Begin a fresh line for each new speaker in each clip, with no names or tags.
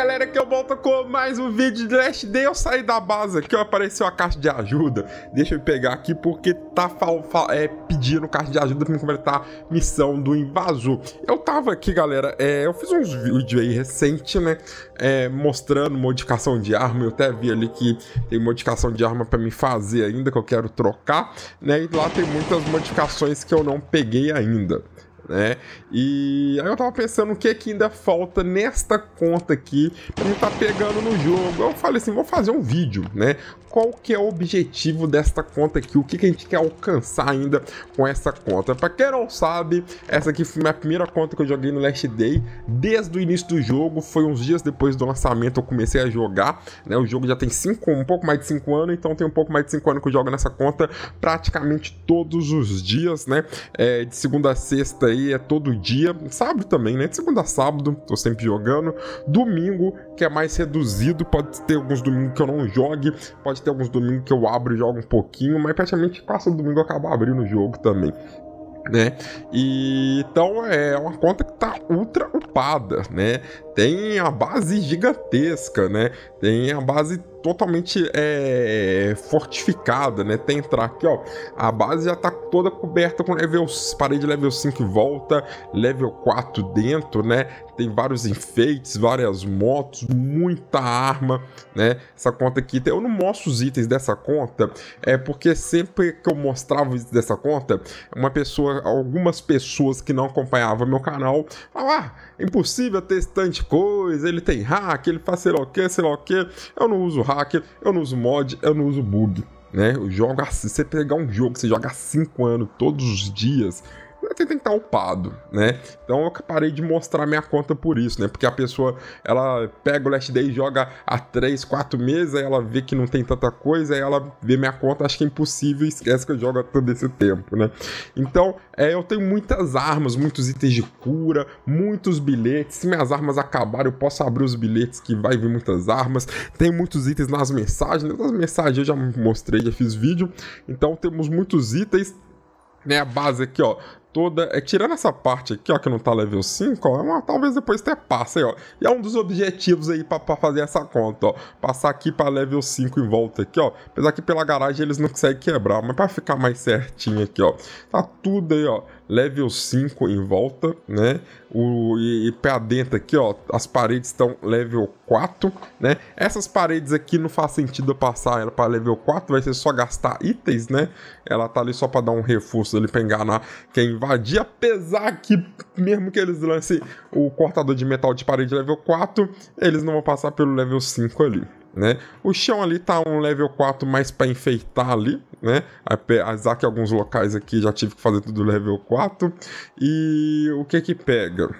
galera, que eu é volto com mais um vídeo de Last Day. Eu saí da base aqui, apareceu a caixa de ajuda. Deixa eu pegar aqui porque tá é, pedindo caixa de ajuda pra me completar a missão do invasor. Eu tava aqui, galera, é, eu fiz uns vídeos aí recente, né, é, mostrando modificação de arma. Eu até vi ali que tem modificação de arma pra me fazer ainda, que eu quero trocar, né, e lá tem muitas modificações que eu não peguei ainda né? E aí eu tava pensando o que é que ainda falta nesta conta aqui gente tá pegando no jogo. Eu falei assim, vou fazer um vídeo, né? Qual que é o objetivo desta conta aqui? O que que a gente quer alcançar ainda com essa conta? Para quem não sabe, essa aqui foi minha primeira conta que eu joguei no Last Day. Desde o início do jogo, foi uns dias depois do lançamento eu comecei a jogar, né? O jogo já tem cinco, um pouco mais de 5 anos, então tem um pouco mais de 5 anos que eu jogo nessa conta praticamente todos os dias, né? É, de segunda a sexta aí aí é todo dia. Sábado também, né? De segunda a sábado, tô sempre jogando. Domingo, que é mais reduzido, pode ter alguns domingos que eu não jogue, pode ter alguns domingos que eu abro e jogo um pouquinho, mas praticamente passa o domingo eu acabo abrindo o jogo também né? E então é uma conta que tá ultra upada, né? Tem a base gigantesca, né? Tem a base totalmente é, fortificada, né? Tem entrar aqui, ó. A base já tá toda coberta com level, parede level 5 em volta, level 4 dentro, né? Tem vários enfeites, várias motos, muita arma, né? Essa conta aqui. Eu não mostro os itens dessa conta, é porque sempre que eu mostrava os itens dessa conta, uma pessoa, algumas pessoas que não acompanhavam meu canal, falavam, ah, é impossível ter esse tanto de coisa, ele tem hack, ele faz sei lá o que, sei lá o que. Eu não uso hacker, eu não uso mod, eu não uso bug. Né? Eu jogo assim, se você pegar um jogo que você joga há 5 anos, todos os dias, você tem que estar tá upado, né? Então eu parei de mostrar minha conta por isso, né? Porque a pessoa, ela pega o Last Day e joga há 3, 4 meses, aí ela vê que não tem tanta coisa, aí ela vê minha conta, acha que é impossível e esquece que eu jogo há todo esse tempo, né? Então, é, eu tenho muitas armas, muitos itens de cura, muitos bilhetes. Se minhas armas acabarem, eu posso abrir os bilhetes que vai vir muitas armas. Tem muitos itens nas mensagens, né? nas mensagens eu já mostrei, já fiz vídeo. Então, temos muitos itens né, a base aqui, ó, toda. É tirando essa parte aqui, ó, que não tá level 5, ó. É uma, talvez depois até passe ó. E é um dos objetivos aí pra, pra fazer essa conta, ó. Passar aqui pra level 5 em volta aqui, ó. Apesar que pela garagem eles não conseguem quebrar, mas pra ficar mais certinho aqui, ó. Tá tudo aí, ó. Level 5 em volta, né? O, e, e pra dentro aqui, ó. As paredes estão level 4, né? Essas paredes aqui não faz sentido eu passar ela pra level 4, vai ser só gastar itens, né? Ela tá ali só pra dar um reforço ali pra enganar quem invadir, apesar que, mesmo que eles lancem o cortador de metal de parede level 4, eles não vão passar pelo level 5 ali. Né? O chão ali tá um level 4 mais para enfeitar ali, né? Apesar que alguns locais aqui já tive que fazer tudo level 4. E o que que pega?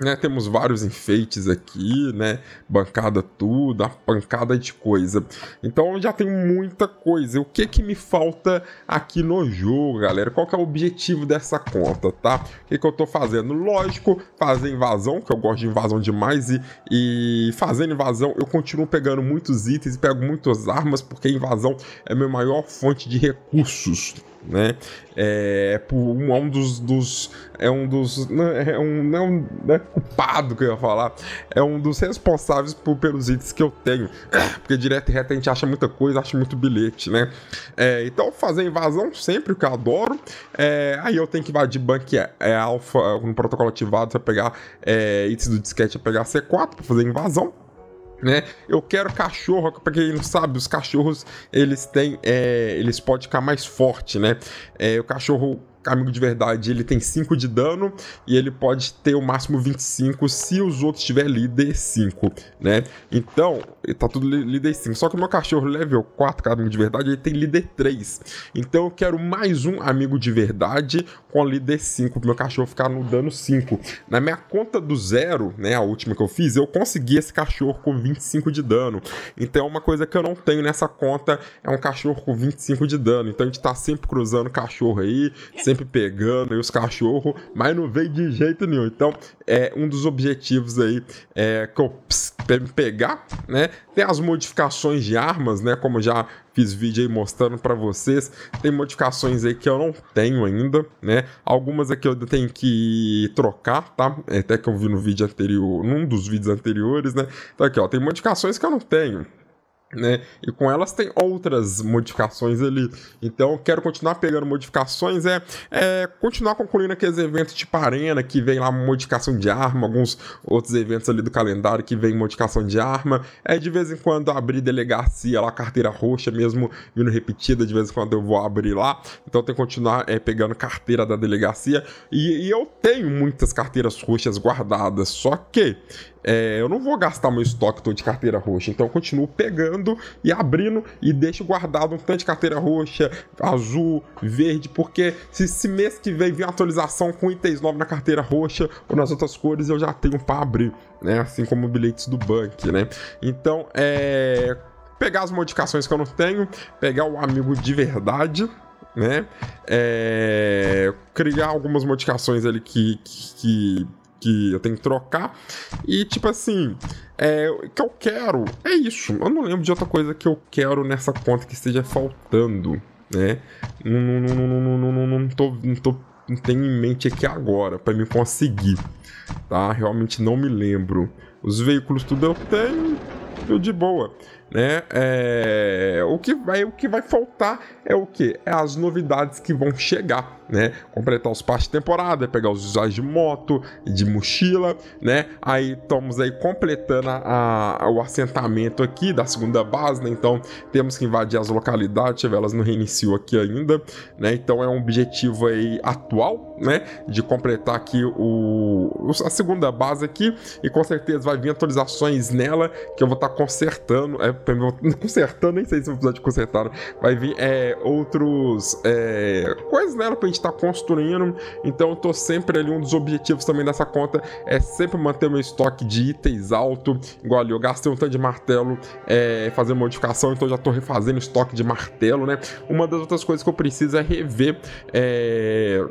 Né, temos vários enfeites aqui, né? Bancada tudo, a pancada de coisa. Então já tem muita coisa. O que que me falta aqui no jogo, galera? Qual que é o objetivo dessa conta, tá? O que que eu tô fazendo? Lógico, fazer invasão, que eu gosto de invasão demais e, e fazendo invasão eu continuo pegando muitos itens e pego muitas armas porque invasão é minha maior fonte de recursos né? É, é um, é um dos, dos, É um dos. Né, é um, não é né, culpado que eu ia falar. É um dos responsáveis por, pelos itens que eu tenho. Porque direto e reto a gente acha muita coisa, acha muito bilhete, né? É, então fazer invasão sempre, que eu adoro. É, aí eu tenho que invadir banco é, é alfa no é protocolo ativado, para pegar é, do disquete, para pegar C4 para fazer invasão né? Eu quero cachorro, para quem não sabe, os cachorros eles têm, é, eles podem ficar mais forte, né? É, o cachorro amigo de verdade, ele tem 5 de dano e ele pode ter o máximo 25 se os outros tiver líder 5, né? Então, tá tudo líder 5. Só que o meu cachorro level 4, cara, é amigo de verdade, ele tem líder 3. Então eu quero mais um amigo de verdade com líder 5, pro meu cachorro ficar no dano 5. Na minha conta do zero, né, a última que eu fiz, eu consegui esse cachorro com 25 de dano. Então é uma coisa que eu não tenho nessa conta, é um cachorro com 25 de dano. Então a gente tá sempre cruzando cachorro aí, sempre sempre pegando aí os cachorros, mas não veio de jeito nenhum. Então, é um dos objetivos aí é, que eu para pegar, né? Tem as modificações de armas, né? Como já fiz vídeo aí mostrando para vocês, tem modificações aí que eu não tenho ainda, né? Algumas aqui eu tenho que trocar, tá? É, até que eu vi no vídeo anterior, num dos vídeos anteriores, né? Então aqui, ó, tem modificações que eu não tenho, né? E com elas tem outras modificações ali. Então, quero continuar pegando modificações, é, é continuar concluindo aqueles eventos tipo Arena, que vem lá modificação de arma, alguns outros eventos ali do calendário que vem modificação de arma. É de vez em quando abrir delegacia lá, carteira roxa mesmo, vindo repetida, de vez em quando eu vou abrir lá. Então, tem que continuar é, pegando carteira da delegacia. E, e eu tenho muitas carteiras roxas guardadas, só que é, eu não vou gastar meu estoque todo de carteira roxa. Então eu continuo pegando e abrindo e deixo guardado um tanto de carteira roxa, azul, verde, porque se esse mês que vem vir atualização com itens novos na carteira roxa ou nas outras cores, eu já tenho para abrir, né? Assim como bilhetes do bank, né? Então, é. Pegar as modificações que eu não tenho, pegar o amigo de verdade, né? É, criar algumas modificações ali que, que, que que eu tenho que trocar. E, tipo assim, é, o que eu quero é isso. Eu não lembro de outra coisa que eu quero nessa conta que esteja faltando, né? Não, não, não, não, não, não, não, tô, não, tô, não tenho em mente aqui agora para me conseguir, tá? Realmente não me lembro. Os veículos tudo eu tenho, tudo de boa né? É, o, que vai, o que vai faltar é o que? É as novidades que vão chegar, né? Completar os passos de temporada, pegar os usuários de moto, de mochila, né? Aí estamos aí completando a, a, o assentamento aqui da segunda base, né? Então temos que invadir as localidades, elas não reiniciou aqui ainda, né? Então é um objetivo aí atual, né? De completar aqui o, a segunda base aqui e com certeza vai vir atualizações nela que eu vou estar tá consertando, é, consertando, nem sei se o episódio consertaram, vai vir é, outros é, coisas nela pra gente estar tá construindo. Então eu tô sempre ali, um dos objetivos também dessa conta é sempre manter o meu estoque de itens alto. Igual ali, eu gastei um tanto de martelo é, fazendo modificação, então já tô refazendo estoque de martelo, né? Uma das outras coisas que eu preciso é rever é,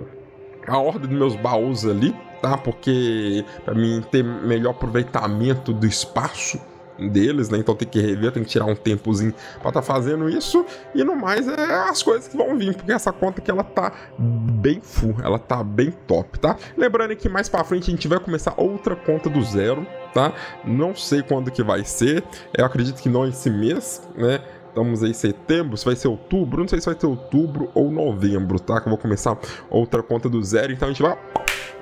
a ordem dos meus baús ali, tá? Porque para mim ter melhor aproveitamento do espaço deles, né? Então tem que rever, tem que tirar um tempozinho para estar tá fazendo isso. E no mais é as coisas que vão vir, porque essa conta que ela tá bem full, ela tá bem top, tá? Lembrando que mais para frente a gente vai começar outra conta do zero, tá? Não sei quando que vai ser. Eu acredito que não esse mês, né? estamos aí em setembro, se vai ser outubro, não sei se vai ter outubro ou novembro, tá? Que eu vou começar outra conta do zero, então a gente vai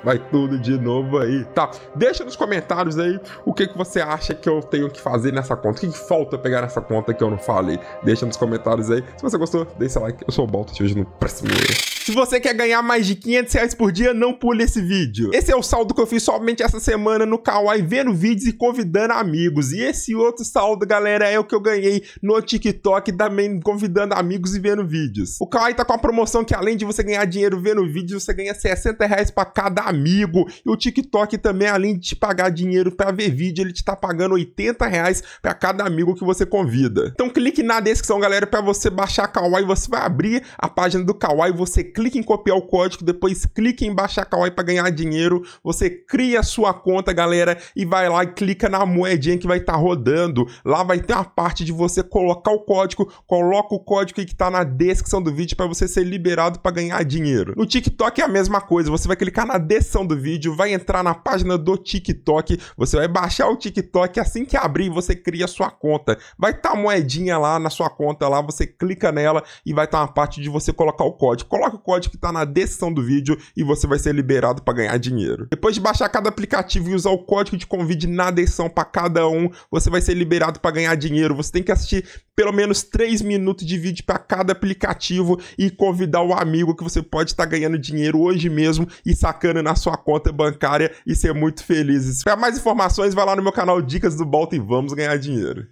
vai tudo de novo aí, tá? Deixa nos comentários aí o que, que você acha que eu tenho que fazer nessa conta, o que, que falta pegar nessa conta que eu não falei. Deixa nos comentários aí. Se você gostou, deixa like. Eu sou o Balto, te vejo no próximo vídeo. Se você quer ganhar mais de 500 reais por dia, não pule esse vídeo. Esse é o saldo que eu fiz somente essa semana no Kawaii, vendo vídeos e convidando amigos. E esse outro saldo, galera, é o que eu ganhei no TikTok, também convidando amigos e vendo vídeos. O Kawaii tá com a promoção que além de você ganhar dinheiro vendo vídeos, você ganha 60 reais pra cada amigo amigo. E o TikTok também, além de te pagar dinheiro para ver vídeo, ele te tá pagando 80 reais para cada amigo que você convida. Então clique na descrição, galera, para você baixar a Kawaii. Você vai abrir a página do Kawaii, você clica em copiar o código, depois clica em baixar Kawaii para ganhar dinheiro. Você cria a sua conta, galera, e vai lá e clica na moedinha que vai estar tá rodando. Lá vai ter uma parte de você colocar o código, coloca o código que tá na descrição do vídeo para você ser liberado para ganhar dinheiro. No TikTok é a mesma coisa, você vai clicar na descrição descrição do vídeo, vai entrar na página do TikTok, você vai baixar o TikTok, assim que abrir você cria sua conta. Vai estar tá moedinha lá na sua conta lá, você clica nela e vai estar tá uma parte de você colocar o código. Coloca o código que está na descrição do vídeo e você vai ser liberado para ganhar dinheiro. Depois de baixar cada aplicativo e usar o código de convite na descrição para cada um, você vai ser liberado para ganhar dinheiro. Você tem que assistir pelo menos 3 minutos de vídeo para cada aplicativo e convidar o amigo que você pode estar tá ganhando dinheiro hoje mesmo e sacando na sua conta bancária e ser muito felizes. Para mais informações, vai lá no meu canal Dicas do Bolt e vamos ganhar dinheiro.